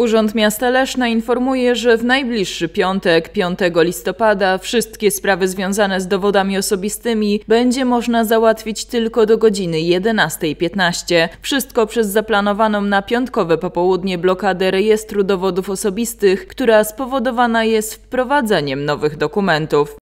Urząd Miasta Leszna informuje, że w najbliższy piątek, 5 listopada, wszystkie sprawy związane z dowodami osobistymi będzie można załatwić tylko do godziny 11.15. Wszystko przez zaplanowaną na piątkowe popołudnie blokadę rejestru dowodów osobistych, która spowodowana jest wprowadzeniem nowych dokumentów.